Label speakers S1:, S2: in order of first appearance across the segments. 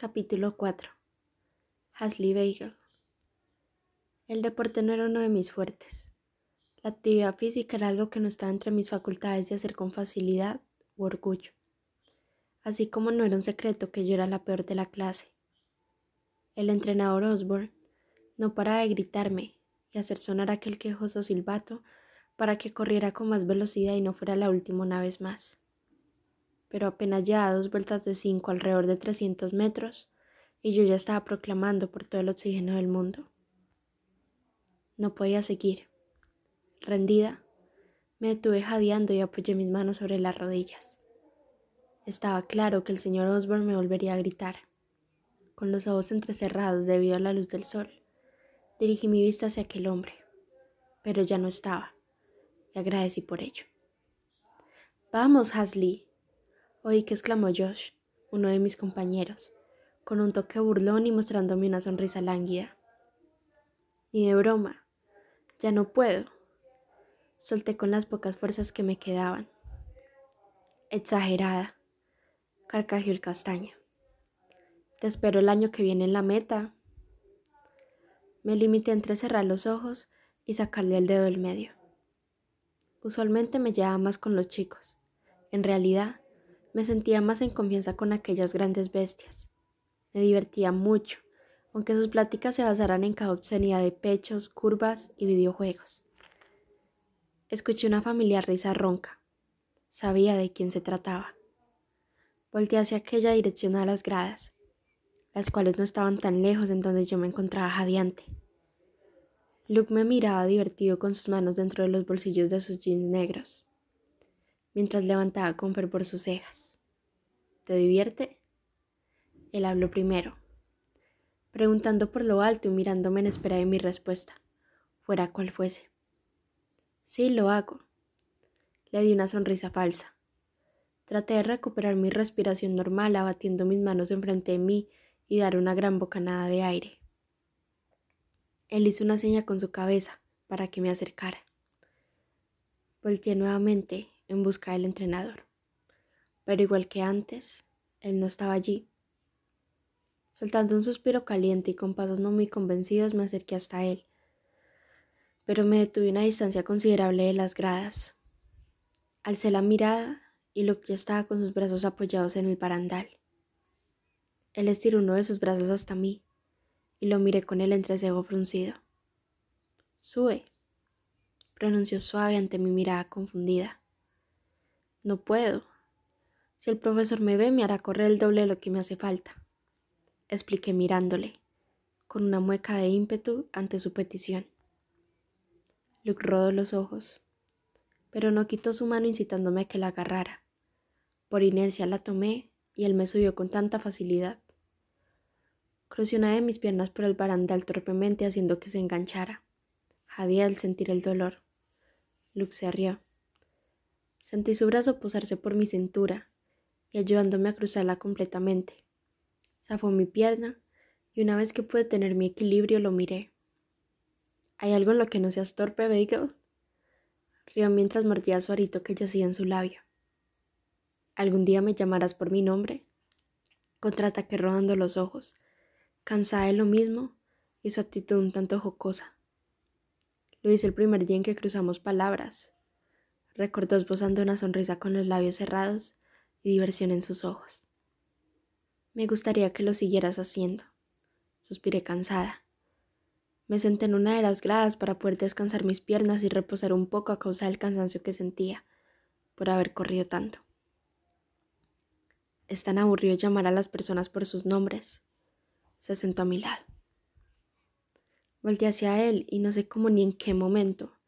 S1: Capítulo 4. Hasley Bagel. El deporte no era uno de mis fuertes. La actividad física era algo que no estaba entre mis facultades de hacer con facilidad u orgullo. Así como no era un secreto que yo era la peor de la clase. El entrenador Osborne no paraba de gritarme y hacer sonar aquel quejoso silbato para que corriera con más velocidad y no fuera la última una vez más pero apenas ya a dos vueltas de cinco alrededor de 300 metros, y yo ya estaba proclamando por todo el oxígeno del mundo. No podía seguir. Rendida, me detuve jadeando y apoyé mis manos sobre las rodillas. Estaba claro que el señor Osborne me volvería a gritar. Con los ojos entrecerrados debido a la luz del sol, dirigí mi vista hacia aquel hombre, pero ya no estaba, y agradecí por ello. Vamos, Hasley, Oí que exclamó Josh, uno de mis compañeros, con un toque burlón y mostrándome una sonrisa lánguida. Ni de broma. Ya no puedo. Solté con las pocas fuerzas que me quedaban. Exagerada. carcajó el castaño. Te espero el año que viene en la meta. Me limité entre cerrar los ojos y sacarle el dedo del medio. Usualmente me llevaba más con los chicos. En realidad, me sentía más en confianza con aquellas grandes bestias. Me divertía mucho, aunque sus pláticas se basaran en cada obscenidad de pechos, curvas y videojuegos. Escuché una familiar risa ronca. Sabía de quién se trataba. Volté hacia aquella dirección a las gradas, las cuales no estaban tan lejos en donde yo me encontraba jadeante. Luke me miraba divertido con sus manos dentro de los bolsillos de sus jeans negros mientras levantaba con por sus cejas. ¿Te divierte? Él habló primero, preguntando por lo alto y mirándome en espera de mi respuesta, fuera cual fuese. Sí, lo hago. Le di una sonrisa falsa. Traté de recuperar mi respiración normal abatiendo mis manos enfrente de mí y dar una gran bocanada de aire. Él hizo una seña con su cabeza para que me acercara. Volté nuevamente en busca del entrenador. Pero igual que antes, él no estaba allí. Soltando un suspiro caliente y con pasos no muy convencidos me acerqué hasta él, pero me detuve a una distancia considerable de las gradas. Alcé la mirada y lo que estaba con sus brazos apoyados en el barandal. Él estiró uno de sus brazos hasta mí y lo miré con el entrecejo fruncido. Sube, pronunció suave ante mi mirada confundida. No puedo. Si el profesor me ve, me hará correr el doble de lo que me hace falta. Expliqué mirándole, con una mueca de ímpetu ante su petición. Luke rodó los ojos, pero no quitó su mano incitándome a que la agarrara. Por inercia la tomé y él me subió con tanta facilidad. Crucé una de mis piernas por el barandal torpemente haciendo que se enganchara. Jadía al sentir el dolor. Luke se rió. Sentí su brazo posarse por mi cintura y ayudándome a cruzarla completamente. Zafó mi pierna y una vez que pude tener mi equilibrio lo miré. ¿Hay algo en lo que no seas torpe, Bagel? Río mientras mordía su arito que yacía en su labio. ¿Algún día me llamarás por mi nombre? que rodando los ojos, cansada de lo mismo y su actitud un tanto jocosa. Lo hice el primer día en que cruzamos palabras recordó esbozando una sonrisa con los labios cerrados y diversión en sus ojos. Me gustaría que lo siguieras haciendo, suspiré cansada. Me senté en una de las gradas para poder descansar mis piernas y reposar un poco a causa del cansancio que sentía por haber corrido tanto. Es tan aburrido llamar a las personas por sus nombres. Se sentó a mi lado. Volté hacia él y no sé cómo ni en qué momento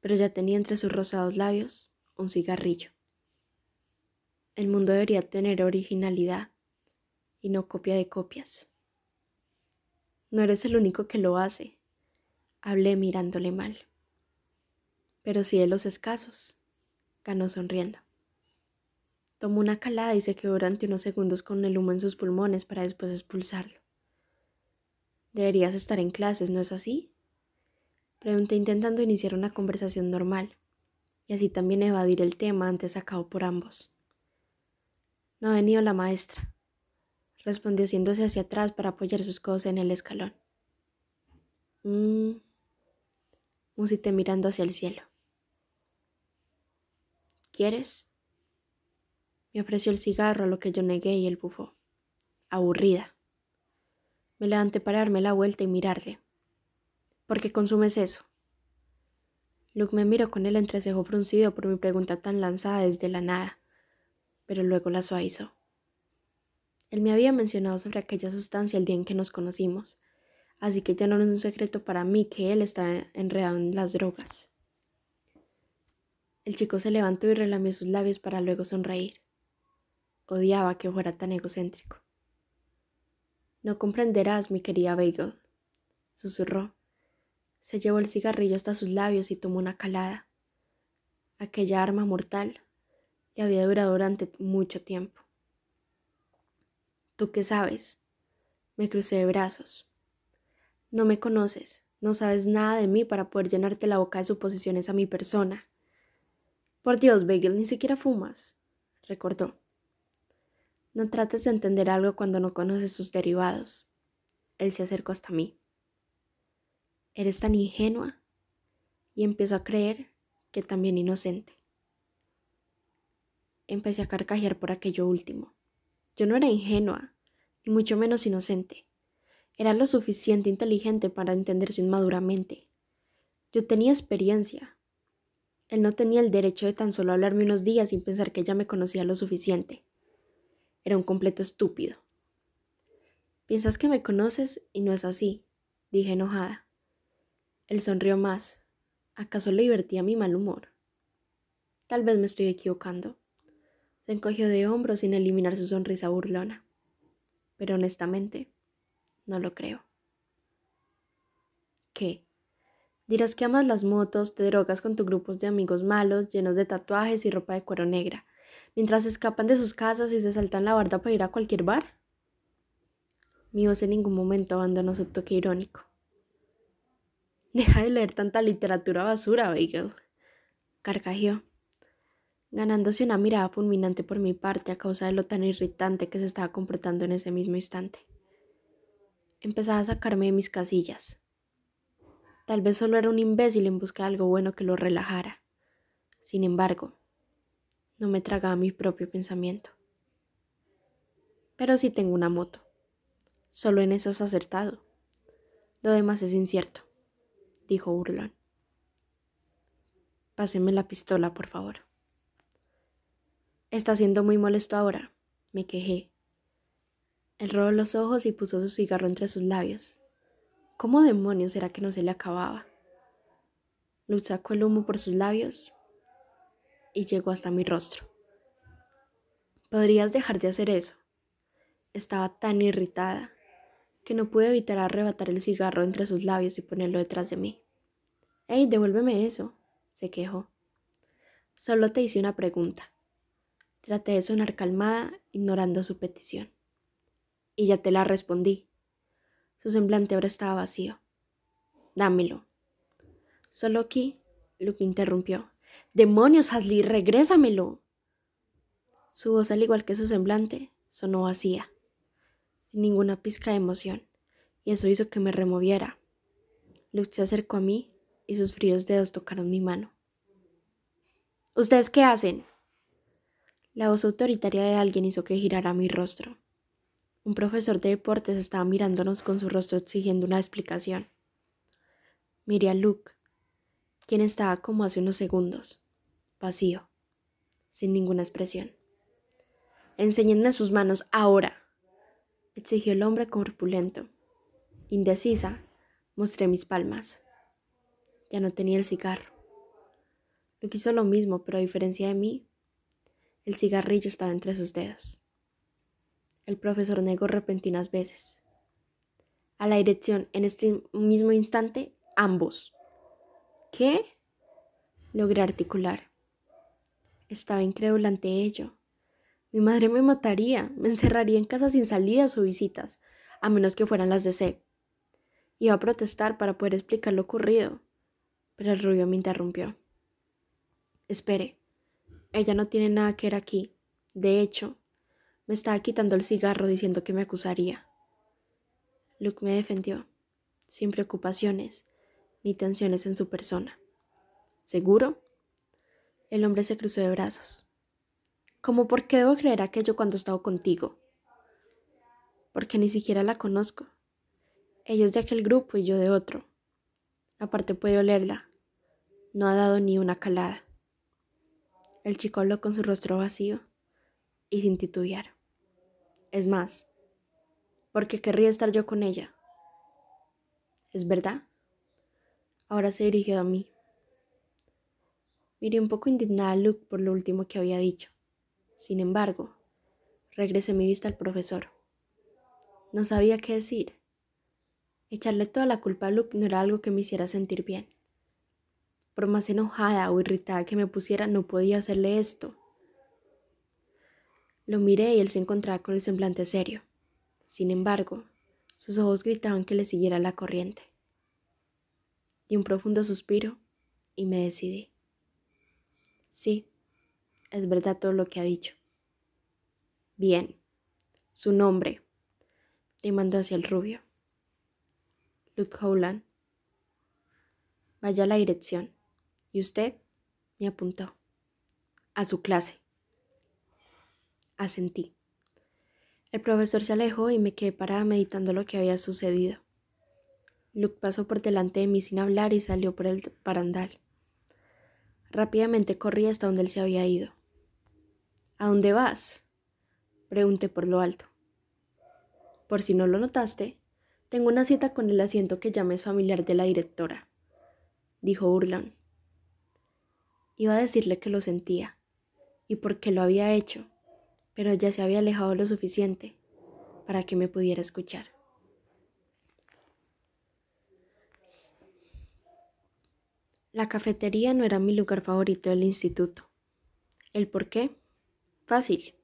S1: pero ya tenía entre sus rosados labios un cigarrillo. El mundo debería tener originalidad y no copia de copias. No eres el único que lo hace, hablé mirándole mal. Pero si de los escasos, ganó sonriendo. Tomó una calada y se quedó durante unos segundos con el humo en sus pulmones para después expulsarlo. Deberías estar en clases, ¿no es así? Pregunté intentando iniciar una conversación normal y así también evadir el tema antes sacado por ambos. No ha venido la maestra, respondió siéndose hacia atrás para apoyar sus codos en el escalón. Mmm, musité mirando hacia el cielo. ¿Quieres? Me ofreció el cigarro, lo que yo negué y él bufó. Aburrida. Me levanté para darme la vuelta y mirarle ¿Por qué consumes eso? Luke me miró con el entrecejo fruncido por mi pregunta tan lanzada desde la nada, pero luego la suavizó. Él me había mencionado sobre aquella sustancia el día en que nos conocimos, así que ya no es un secreto para mí que él está enredado en las drogas. El chico se levantó y relamió sus labios para luego sonreír. Odiaba que fuera tan egocéntrico. No comprenderás, mi querida Bagel, susurró, se llevó el cigarrillo hasta sus labios y tomó una calada. Aquella arma mortal le había durado durante mucho tiempo. ¿Tú qué sabes? Me crucé de brazos. No me conoces, no sabes nada de mí para poder llenarte la boca de suposiciones a mi persona. Por Dios, Bagel, ni siquiera fumas, recordó. No trates de entender algo cuando no conoces sus derivados. Él se acercó hasta mí. Eres tan ingenua y empiezo a creer que también inocente. Empecé a carcajear por aquello último. Yo no era ingenua, y mucho menos inocente. Era lo suficiente inteligente para entenderse inmaduramente. Yo tenía experiencia. Él no tenía el derecho de tan solo hablarme unos días sin pensar que ya me conocía lo suficiente. Era un completo estúpido. Piensas que me conoces y no es así, dije enojada. Él sonrió más. ¿Acaso le divertía mi mal humor? Tal vez me estoy equivocando. Se encogió de hombros sin eliminar su sonrisa burlona. Pero honestamente, no lo creo. ¿Qué? Dirás que amas las motos, te drogas con tus grupos de amigos malos, llenos de tatuajes y ropa de cuero negra, mientras escapan de sus casas y se saltan la barda para ir a cualquier bar. Mi voz en ningún momento abandonó su toque irónico. Deja de leer tanta literatura basura, Bagel. Carcajeó, ganándose una mirada fulminante por mi parte a causa de lo tan irritante que se estaba comportando en ese mismo instante. Empezaba a sacarme de mis casillas. Tal vez solo era un imbécil en busca de algo bueno que lo relajara. Sin embargo, no me tragaba mi propio pensamiento. Pero sí tengo una moto. Solo en eso es acertado. Lo demás es incierto dijo burlón. Páseme la pistola, por favor. Está siendo muy molesto ahora, me quejé. Enrolló los ojos y puso su cigarro entre sus labios. ¿Cómo demonios era que no se le acababa? Luchó sacó el humo por sus labios y llegó hasta mi rostro. ¿Podrías dejar de hacer eso? Estaba tan irritada que no pude evitar arrebatar el cigarro entre sus labios y ponerlo detrás de mí. ¡Ey, devuélveme eso! se quejó. Solo te hice una pregunta. Traté de sonar calmada, ignorando su petición. Y ya te la respondí. Su semblante ahora estaba vacío. Dámelo. Solo aquí, Luke interrumpió. ¡Demonios, Hasley! ¡Regrésamelo! Su voz, al igual que su semblante, sonó vacía, sin ninguna pizca de emoción y eso hizo que me removiera. Luke se acercó a mí y sus fríos dedos tocaron mi mano. ¿Ustedes qué hacen? La voz autoritaria de alguien hizo que girara mi rostro. Un profesor de deportes estaba mirándonos con su rostro exigiendo una explicación. Miré a Luke, quien estaba como hace unos segundos, vacío, sin ninguna expresión. Enséñenme sus manos ahora, exigió el hombre corpulento. Indecisa, mostré mis palmas. Ya no tenía el cigarro. Lo quiso lo mismo, pero a diferencia de mí, el cigarrillo estaba entre sus dedos. El profesor negó repentinas veces. A la dirección, en este mismo instante, ambos. ¿Qué? Logré articular. Estaba incrédula ante ello. Mi madre me mataría, me encerraría en casa sin salidas o visitas, a menos que fueran las de C. Iba a protestar para poder explicar lo ocurrido, pero el rubio me interrumpió. Espere, ella no tiene nada que ver aquí. De hecho, me estaba quitando el cigarro diciendo que me acusaría. Luke me defendió, sin preocupaciones ni tensiones en su persona. ¿Seguro? El hombre se cruzó de brazos. ¿Cómo por qué debo creer aquello cuando estaba estado contigo? Porque ni siquiera la conozco. Ella es de aquel grupo y yo de otro. Aparte puede olerla. No ha dado ni una calada. El chico habló con su rostro vacío y sin titubear. Es más, porque querría estar yo con ella. ¿Es verdad? Ahora se dirigió a mí. Miré un poco indignada a Luke por lo último que había dicho. Sin embargo, regresé mi vista al profesor. No sabía qué decir. Echarle toda la culpa a Luke no era algo que me hiciera sentir bien. Por más enojada o irritada que me pusiera, no podía hacerle esto. Lo miré y él se encontraba con el semblante serio. Sin embargo, sus ojos gritaban que le siguiera la corriente. Di un profundo suspiro y me decidí. Sí, es verdad todo lo que ha dicho. Bien, su nombre. Te mandó hacia el rubio. Luke Howland. Vaya a la dirección. Y usted me apuntó. A su clase. Asentí. El profesor se alejó y me quedé parada meditando lo que había sucedido. Luke pasó por delante de mí sin hablar y salió por el parandal. Rápidamente corrí hasta donde él se había ido. ¿A dónde vas? Pregunté por lo alto. Por si no lo notaste, tengo una cita con el asiento que ya es familiar de la directora, dijo Urlan. Iba a decirle que lo sentía y por qué lo había hecho, pero ya se había alejado lo suficiente para que me pudiera escuchar. La cafetería no era mi lugar favorito del instituto. ¿El por qué? Fácil.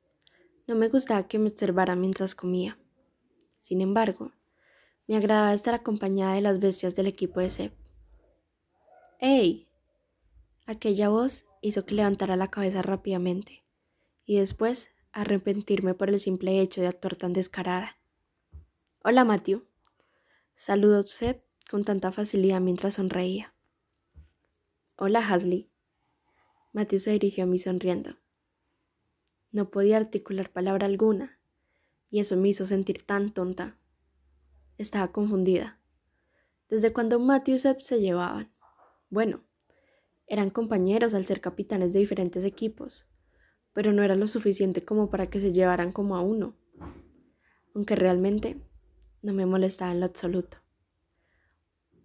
S1: No me gustaba que me observara mientras comía. Sin embargo, me agradaba estar acompañada de las bestias del equipo de Seb. ¡Ey! Aquella voz hizo que levantara la cabeza rápidamente y después arrepentirme por el simple hecho de actuar tan descarada. Hola, Matthew. Saludó Seb con tanta facilidad mientras sonreía. Hola, Hasley. Matthew se dirigió a mí sonriendo. No podía articular palabra alguna, y eso me hizo sentir tan tonta. Estaba confundida. ¿Desde cuando Matthew y Seth se llevaban? Bueno, eran compañeros al ser capitanes de diferentes equipos, pero no era lo suficiente como para que se llevaran como a uno. Aunque realmente no me molestaba en lo absoluto.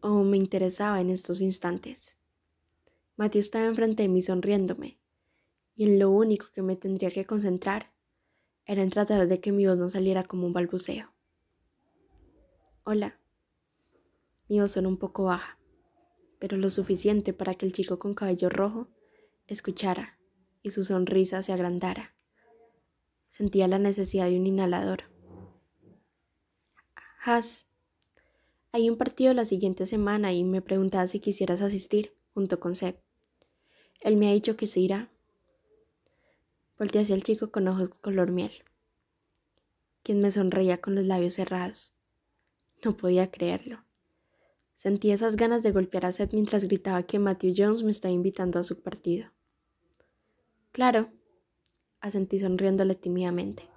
S1: O me interesaba en estos instantes. Matthew estaba enfrente de mí sonriéndome, y en lo único que me tendría que concentrar era en tratar de que mi voz no saliera como un balbuceo. Hola. Mi voz son un poco baja, pero lo suficiente para que el chico con cabello rojo escuchara y su sonrisa se agrandara. Sentía la necesidad de un inhalador. Has, hay un partido la siguiente semana y me preguntaba si quisieras asistir junto con Seb. Él me ha dicho que se irá. Volté hacia el chico con ojos color miel, quien me sonreía con los labios cerrados. No podía creerlo. Sentí esas ganas de golpear a Seth mientras gritaba que Matthew Jones me estaba invitando a su partido. Claro, asentí sonriéndole tímidamente.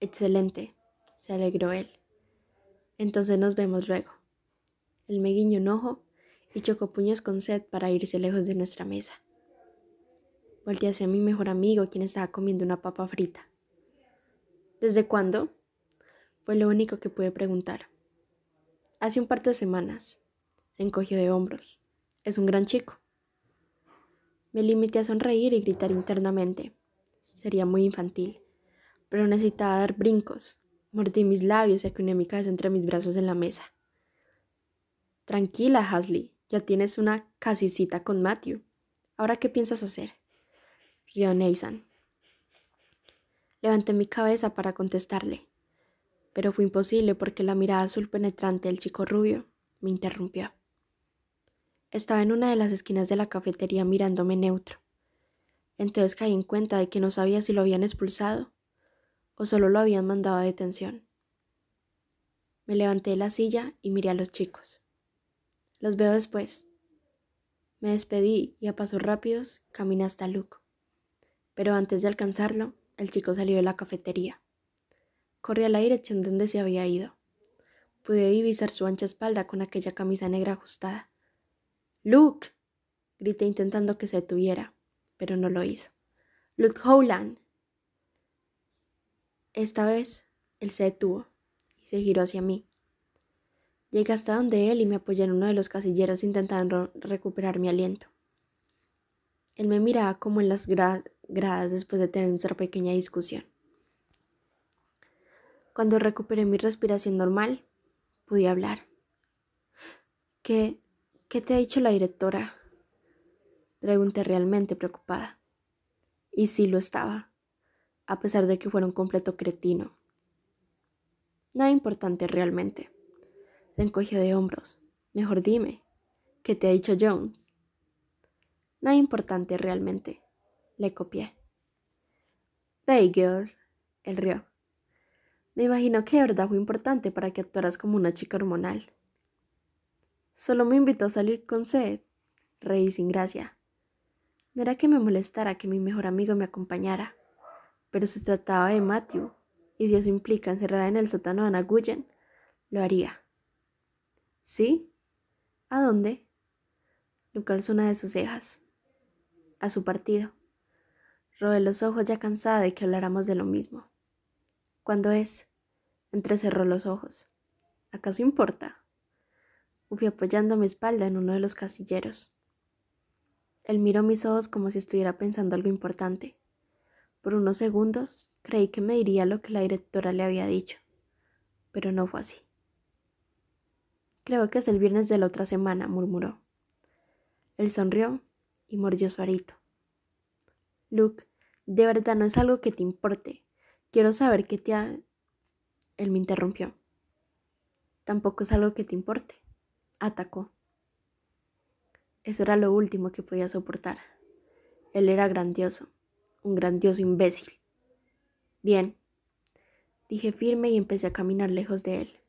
S1: Excelente, se alegró él. Entonces nos vemos luego. Él me guiñó un ojo y chocó puños con Seth para irse lejos de nuestra mesa. Volté hacia mi mejor amigo, quien estaba comiendo una papa frita. ¿Desde cuándo? Fue lo único que pude preguntar. Hace un par de semanas, se encogió de hombros. Es un gran chico. Me limité a sonreír y gritar internamente. Sería muy infantil, pero necesitaba dar brincos. Mordí mis labios y acuné mi cabeza entre mis brazos en la mesa. Tranquila, Hasley, ya tienes una casicita con Matthew. ¿Ahora qué piensas hacer? Rió Nathan. Levanté mi cabeza para contestarle pero fue imposible porque la mirada azul penetrante del chico rubio me interrumpió. Estaba en una de las esquinas de la cafetería mirándome neutro. Entonces caí en cuenta de que no sabía si lo habían expulsado o solo lo habían mandado a detención. Me levanté de la silla y miré a los chicos. Los veo después. Me despedí y a pasos rápidos caminé hasta Luke. Pero antes de alcanzarlo, el chico salió de la cafetería corría a la dirección donde se había ido. Pude divisar su ancha espalda con aquella camisa negra ajustada. Luke, grité intentando que se detuviera, pero no lo hizo. Luke Howland. Esta vez él se detuvo y se giró hacia mí. Llegué hasta donde él y me apoyé en uno de los casilleros intentando recuperar mi aliento. Él me miraba como en las gradas después de tener nuestra pequeña discusión. Cuando recuperé mi respiración normal, pude hablar. ¿Qué, qué te ha dicho la directora? Pregunté realmente preocupada. Y sí lo estaba, a pesar de que fuera un completo cretino. Nada importante realmente. Se encogió de hombros. Mejor dime, ¿qué te ha dicho Jones? Nada importante realmente. Le copié. girl. El río. Me imagino que de verdad fue importante para que actuaras como una chica hormonal. Solo me invitó a salir con sed. Reí sin gracia. No era que me molestara que mi mejor amigo me acompañara, pero se trataba de Matthew, y si eso implica encerrar en el sótano a Ana lo haría. ¿Sí? ¿A dónde? Lo calzó una de sus cejas. A su partido. Robé los ojos ya cansada de que habláramos de lo mismo. ¿Cuándo es? Entrecerró los ojos. ¿Acaso importa? Fui apoyando mi espalda en uno de los casilleros. Él miró mis ojos como si estuviera pensando algo importante. Por unos segundos creí que me diría lo que la directora le había dicho, pero no fue así. Creo que es el viernes de la otra semana, murmuró. Él sonrió y mordió su arito. Luke, de verdad no es algo que te importe, Quiero saber qué te ha... Él me interrumpió. Tampoco es algo que te importe. Atacó. Eso era lo último que podía soportar. Él era grandioso, un grandioso imbécil. Bien, dije firme y empecé a caminar lejos de él.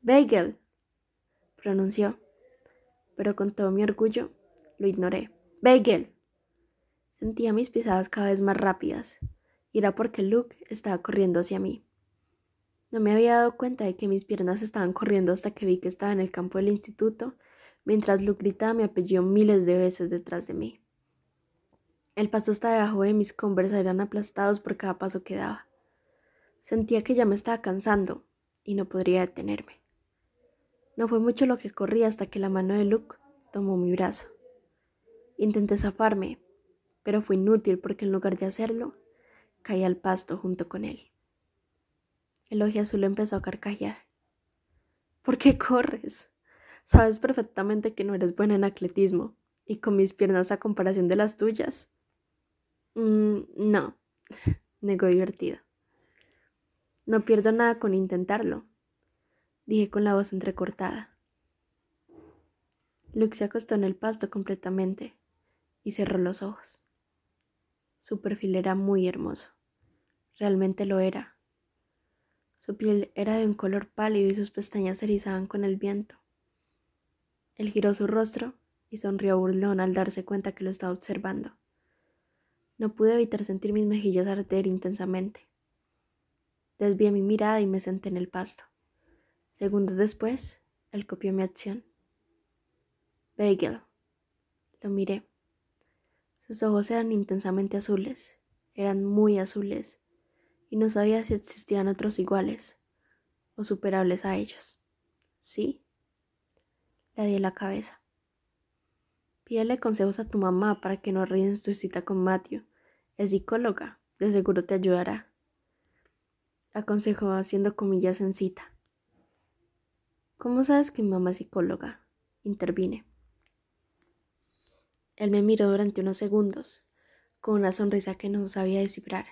S1: Bagel, pronunció, pero con todo mi orgullo lo ignoré. Bagel. Sentía mis pisadas cada vez más rápidas era porque Luke estaba corriendo hacia mí. No me había dado cuenta de que mis piernas estaban corriendo hasta que vi que estaba en el campo del instituto, mientras Luke gritaba mi apellido miles de veces detrás de mí. El paso hasta debajo de mis conversas eran aplastados por cada paso que daba. Sentía que ya me estaba cansando y no podría detenerme. No fue mucho lo que corrí hasta que la mano de Luke tomó mi brazo. Intenté zafarme, pero fue inútil porque en lugar de hacerlo, caí al pasto junto con él. El ojo azul empezó a carcajear. ¿Por qué corres? Sabes perfectamente que no eres buena en atletismo, y con mis piernas a comparación de las tuyas. Mm, no, negó divertido. No pierdo nada con intentarlo, dije con la voz entrecortada. Luke se acostó en el pasto completamente y cerró los ojos. Su perfil era muy hermoso. Realmente lo era. Su piel era de un color pálido y sus pestañas se erizaban con el viento. Él giró su rostro y sonrió burlón al darse cuenta que lo estaba observando. No pude evitar sentir mis mejillas arder intensamente. Desvié mi mirada y me senté en el pasto. Segundos después, él copió mi acción. Bagel. Lo miré. Sus ojos eran intensamente azules. Eran muy azules y no sabía si existían otros iguales o superables a ellos. ¿Sí? Le di la cabeza. Pídele consejos a tu mamá para que no ríes su cita con Matthew. Es psicóloga, de seguro te ayudará. Aconsejó haciendo comillas en cita. ¿Cómo sabes que mi mamá es psicóloga? Intervine. Él me miró durante unos segundos, con una sonrisa que no sabía descifrar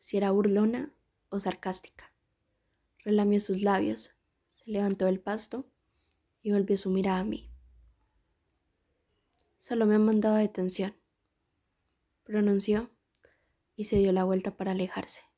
S1: si era burlona o sarcástica. Relamió sus labios, se levantó del pasto y volvió su mirada a mí. Solo me han mandado detención, pronunció y se dio la vuelta para alejarse.